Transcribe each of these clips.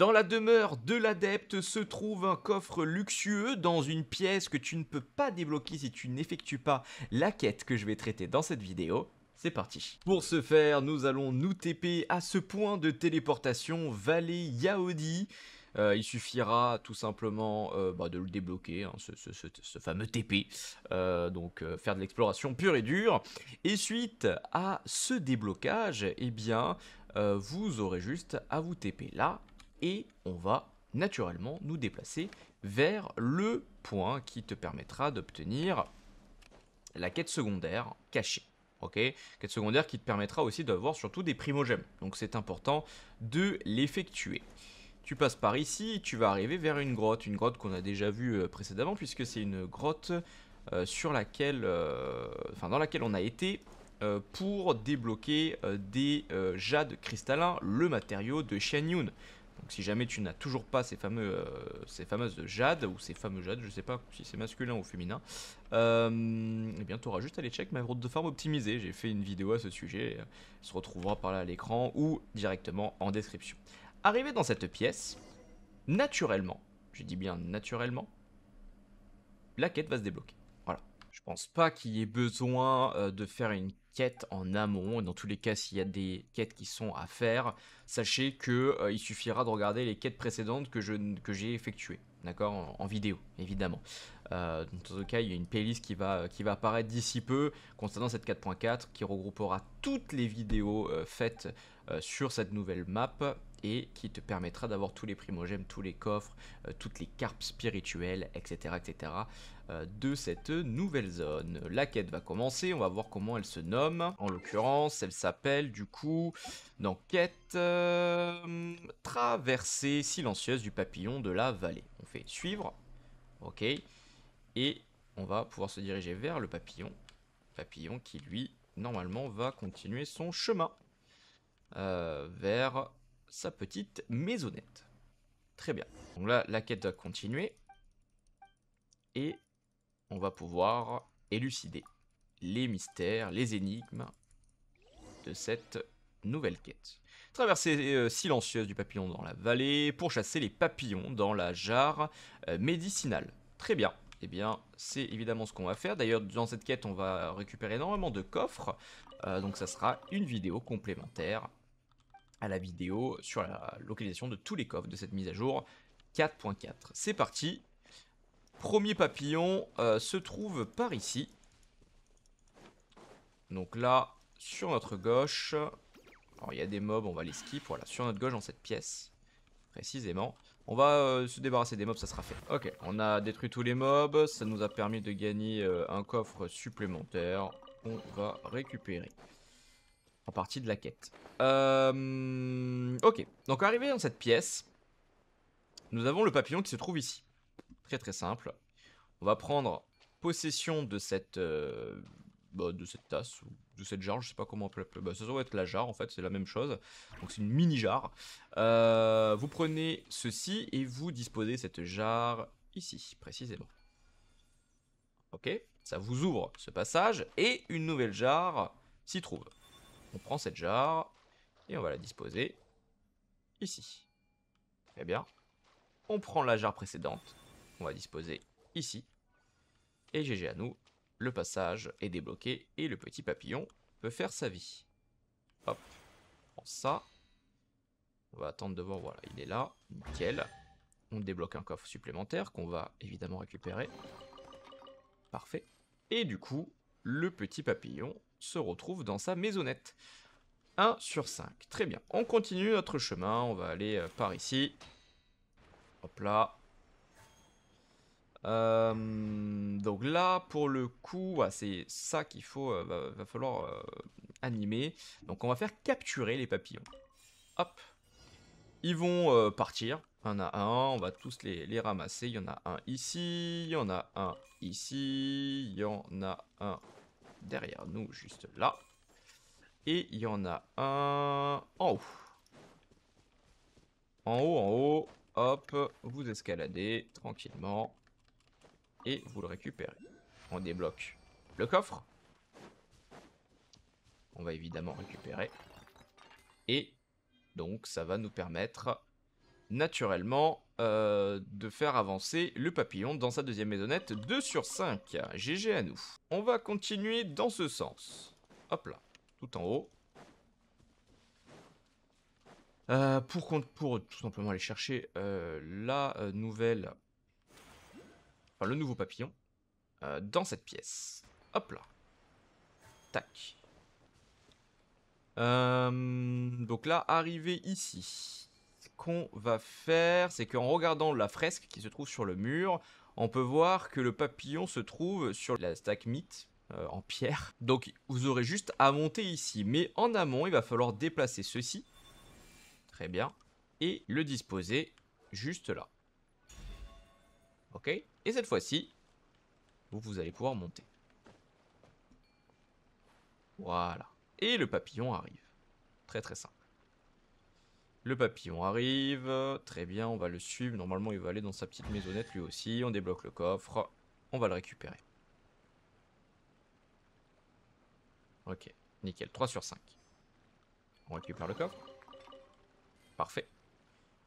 Dans la demeure de l'adepte se trouve un coffre luxueux dans une pièce que tu ne peux pas débloquer si tu n'effectues pas la quête que je vais traiter dans cette vidéo. C'est parti. Pour ce faire, nous allons nous TP à ce point de téléportation Vallée Yaodi. Euh, il suffira tout simplement euh, bah, de le débloquer, hein, ce, fameux TP. Euh, donc faire de l'exploration pure et dure. Et suite à ce déblocage, eh bien, vous aurez juste à vous TP là et on va naturellement nous déplacer vers le point qui te permettra d'obtenir la quête secondaire cachée. Ok, quête secondaire qui te permettra aussi d'avoir surtout des primogèmes. Donc c'est important de l'effectuer. Tu passes par ici, tu vas arriver vers une grotte, une grotte qu'on a déjà vue euh, précédemment puisque c'est une grotte euh, sur laquelle, euh, dans laquelle on a été pour débloquer des jades cristallins, le matériau de Shen donc si jamais tu n'as toujours pas ces, fameux, euh, ces fameuses jades, ou ces fameux jades, je sais pas si c'est masculin ou féminin, euh, eh bien tu auras juste à aller check ma route de forme optimisée. J'ai fait une vidéo à ce sujet, elle euh, se retrouvera par là à l'écran ou directement en description. Arrivé dans cette pièce, naturellement, je dis bien naturellement, la quête va se débloquer. Voilà. Je pense pas qu'il y ait besoin de faire une quêtes en amont. Dans tous les cas, s'il y a des quêtes qui sont à faire, sachez que euh, il suffira de regarder les quêtes précédentes que j'ai que effectuées. D'accord en, vidéo, évidemment. Euh, dans tout cas, il y a une playlist qui va, qui va apparaître d'ici peu concernant cette 4.4 qui regroupera toutes les vidéos euh, faites sur cette nouvelle map et qui te permettra d'avoir tous les primogènes, tous les coffres, euh, toutes les carpes spirituelles, etc. etc. Euh, de cette nouvelle zone. La quête va commencer, on va voir comment elle se nomme. En l'occurrence, elle s'appelle du coup dans quête euh, traversée silencieuse du papillon de la vallée. On fait suivre, ok, et on va pouvoir se diriger vers le papillon. Papillon qui lui, normalement, va continuer son chemin. vers sa petite maisonnette. Très bien. Donc là, la quête va continuer. Et on va pouvoir élucider les mystères, les énigmes de cette nouvelle quête. Traversée euh, silencieuse du papillon dans la vallée pour chasser les papillons dans la jarre euh, médicinale. Très bien. Eh bien, c'est évidemment ce qu'on va faire. D'ailleurs, dans cette quête, on va récupérer énormément de coffres. Euh, donc ça sera une vidéo complémentaire la vidéo sur la localisation de tous les coffres de cette mise à jour 4.4. C'est parti Premier papillon euh, se trouve par ici. Donc là, sur notre gauche, il y a des mobs, on va les skip, voilà, sur notre gauche dans cette pièce, précisément. On va euh, se débarrasser des mobs, ça sera fait. Ok, on a détruit tous les mobs, ça nous a permis de gagner euh, un coffre supplémentaire. On va récupérer partie de la quête. Euh, ok, donc arrivé dans cette pièce, nous avons le papillon qui se trouve ici. Très très simple. On va prendre possession de cette, euh, bah, de cette tasse, ou de cette jarre, je sais pas comment on peut l'appeler. Bah, ça doit être la jarre en fait, c'est la même chose. Donc c'est une mini jarre. Euh, vous prenez ceci et vous disposez cette jarre ici, précisément. Ok, ça vous ouvre ce passage et une nouvelle jarre s'y trouve. On prend cette jarre et on va la disposer ici. Très eh bien. On prend la jarre précédente, on va disposer ici. Et GG à nous, le passage est débloqué et le petit papillon peut faire sa vie. Hop, on prend ça. On va attendre de voir, voilà, il est là, nickel. On débloque un coffre supplémentaire qu'on va évidemment récupérer. Parfait. Et du coup, le petit papillon se retrouve dans sa maisonnette. 1 sur 5. Très bien. On continue notre chemin. On va aller euh, par ici. Hop là. Euh, donc là, pour le coup, ah, c'est ça qu'il faut, euh, va, falloir animer. Donc on va faire capturer les papillons. Hop. Ils vont partir. Un a un, on va tous les, les, ramasser. Il y en a un ici, il y en a un ici, il y en a un derrière nous, juste là. Et il y en a un en haut. En haut, en haut, hop, vous escaladez tranquillement et vous le récupérez. On débloque le coffre. On va évidemment récupérer. Et donc ça va nous permettre naturellement euh, de faire avancer le papillon dans sa deuxième maisonnette 2 sur 5. GG à nous. On va continuer dans ce sens. Hop là, tout en haut. Euh, pour, pour, tout simplement aller chercher euh, la nouvelle... Enfin, le nouveau papillon dans cette pièce. Hop là. Tac. donc là, arrivé ici qu'on va faire, c'est qu'en regardant la fresque qui se trouve sur le mur, on peut voir que le papillon se trouve sur la stack euh, en pierre. Donc vous aurez juste à monter ici, mais en amont, il va falloir déplacer ceci. Très bien. Et le disposer juste là. Ok Et cette fois-ci, vous, vous allez pouvoir monter. Voilà. Et le papillon arrive. Très très simple. Le papillon arrive. Très bien, on va le suivre. Normalement, il va aller dans sa petite maisonnette lui aussi. On débloque le coffre. On va le récupérer. Ok, nickel. 3 sur 5. On récupère le coffre. Parfait.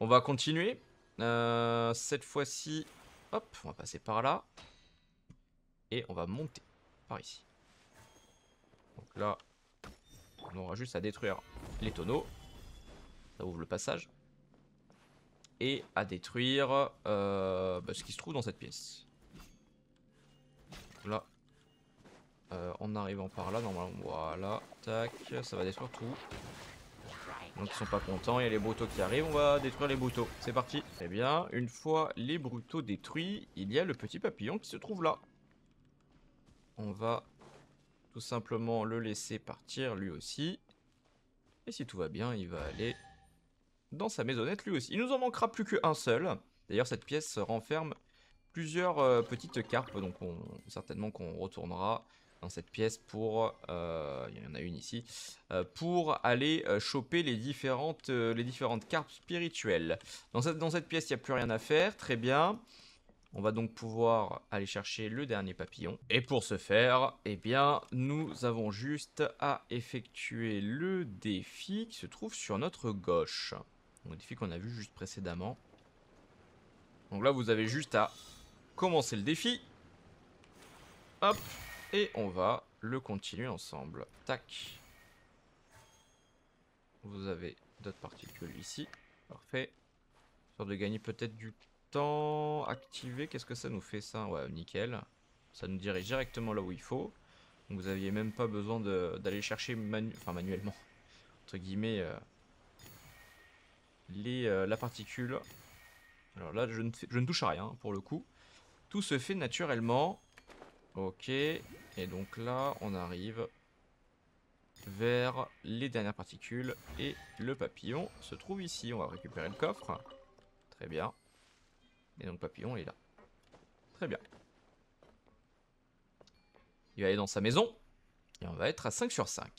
On va continuer. Euh, cette fois-ci, hop, on va passer par là. Et on va monter par ici. Donc là, on aura juste à détruire les tonneaux. Ça ouvre le passage. Et à détruire euh, bah, ce qui se trouve dans cette pièce. Là. Euh, en arrivant par là, normalement, voilà. Tac, ça va détruire tout. Donc ils sont pas contents, il y a les brutaux qui arrivent, on va détruire les brutaux. C'est parti. Très eh bien, une fois les brutaux détruits, il y a le petit papillon qui se trouve là. On va tout simplement le laisser partir lui aussi. Et si tout va bien, il va aller dans sa maisonnette lui aussi. Il nous en manquera plus qu'un seul. D'ailleurs, cette pièce renferme plusieurs euh, petites carpes, donc certainement qu'on retournera dans cette pièce pour... Euh, il y en a une ici. Euh, pour aller choper les différentes, les différentes carpes spirituelles. Dans cette, dans cette pièce, il n'y a plus rien à faire. Très bien. On va donc pouvoir aller chercher le dernier papillon. Et pour ce faire, eh bien, nous avons juste à effectuer le défi qui se trouve sur notre gauche. Donc défi qu'on a vu juste précédemment. Donc là, vous avez juste à commencer le défi. Hop, et on va le continuer ensemble. Tac. Vous avez d'autres particules ici. Parfait. Sort de gagner peut-être du temps. Activer, qu'est-ce que ça nous fait ça Ouais, nickel. Ça nous dirige directement là où il faut. Donc vous aviez même pas besoin d'aller chercher manuellement, entre guillemets, euh, euh, la particule. Alors là, je ne, touche à rien pour le coup. Tout se fait naturellement. Ok. Et donc là, on arrive vers les dernières particules. Et le papillon se trouve ici. On va récupérer le coffre. Très bien. Et donc papillon est là. Très bien. Il va aller dans sa maison. Et on va être à 5 sur 5.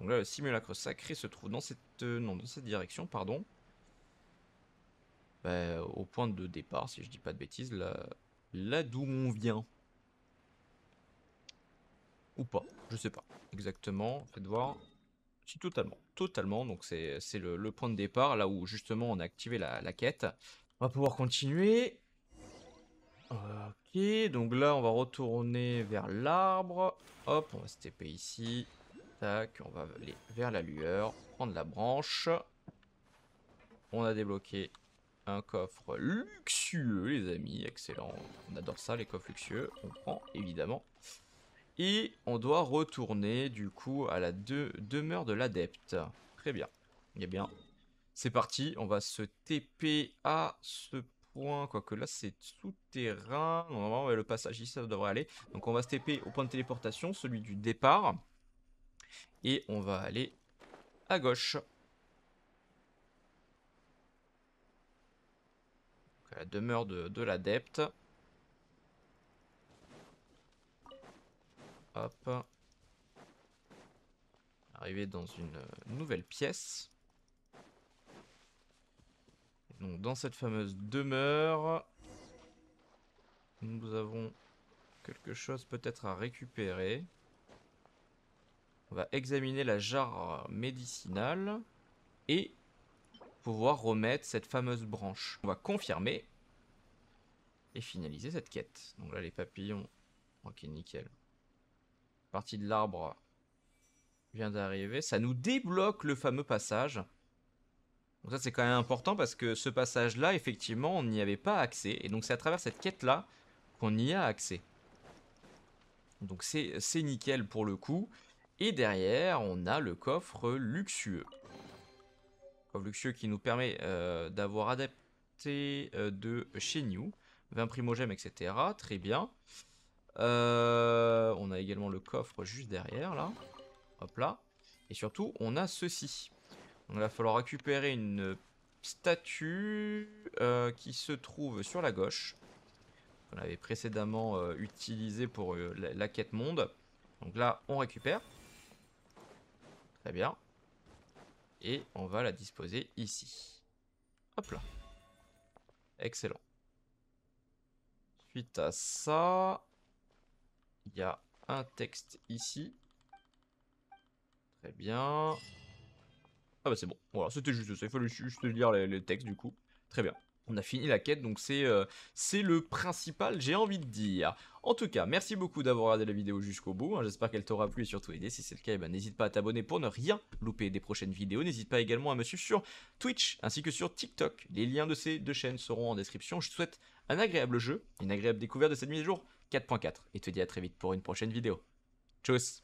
Donc là, le simulacre sacré se trouve dans cette, euh, non, dans cette direction, pardon. Ben, au point de départ, si je dis pas de bêtises, là, là d'où on vient. Ou pas, je sais pas exactement, faites voir. Si totalement, totalement, donc c'est le, point de départ, là où justement on a activé la, la quête. On va pouvoir continuer. Ok, donc là on va retourner vers l'arbre. Hop, on va se taper ici. Tac, on va aller vers la lueur, prendre la branche. On a débloqué un coffre luxueux, les amis. Excellent. On adore ça, les coffres luxueux. On prend, évidemment. Et on doit retourner, du coup, à la demeure de l'adepte. Très bien. Eh bien, c'est parti. On va se TP à ce point. Quoique là, c'est souterrain. Normalement, le passage ici, ça devrait aller. Donc, on va se TP au point de téléportation, celui du départ. Et on va aller à gauche. la demeure de, l'adepte. Hop. Arrivé dans une nouvelle pièce. donc dans cette fameuse demeure, nous avons quelque chose peut-être à récupérer. On va examiner la jarre médicinale et pouvoir remettre cette fameuse branche. On va confirmer et finaliser cette quête. Donc là, les papillons. Ok, nickel. Partie de l'arbre vient d'arriver. Ça nous débloque le fameux passage. Donc ça, c'est quand même important parce que ce passage-là, effectivement, on n'y avait pas accès. Et donc c'est à travers cette quête-là qu'on y a accès. Donc c'est nickel pour le coup. Et derrière, on a le coffre luxueux. Luxueux qui nous permet euh, d'avoir adapté euh, de chez New, 20 primogèmes, etc. Très bien. Euh, on a également le coffre juste derrière là. Hop là. Et surtout, on a ceci. il va falloir récupérer une statue qui se trouve sur la gauche. On avait précédemment utilisée utilisé pour la, quête monde. Donc là, on récupère. Très bien et on va la disposer ici. Hop là. Excellent. Suite à ça, il y a un texte ici. Très bien. Ah bah c'est bon. Voilà, c'était juste ça. Il fallait juste lire les textes du coup. Très bien. On a fini la quête, donc euh, c'est le principal, j'ai envie de dire. En tout cas, merci beaucoup d'avoir regardé la vidéo jusqu'au bout. Hein. J'espère qu'elle t'aura plu et surtout aidé. Si c'est le cas, eh ben, n'hésite pas à t'abonner pour ne rien louper des prochaines vidéos. N'hésite pas également à me suivre sur Twitch ainsi que sur TikTok. Les liens de ces deux chaînes seront en description. Je te souhaite un agréable jeu, une agréable découverte de cette mise à jour 4.4. Et te dis à très vite pour une prochaine vidéo. Tchuss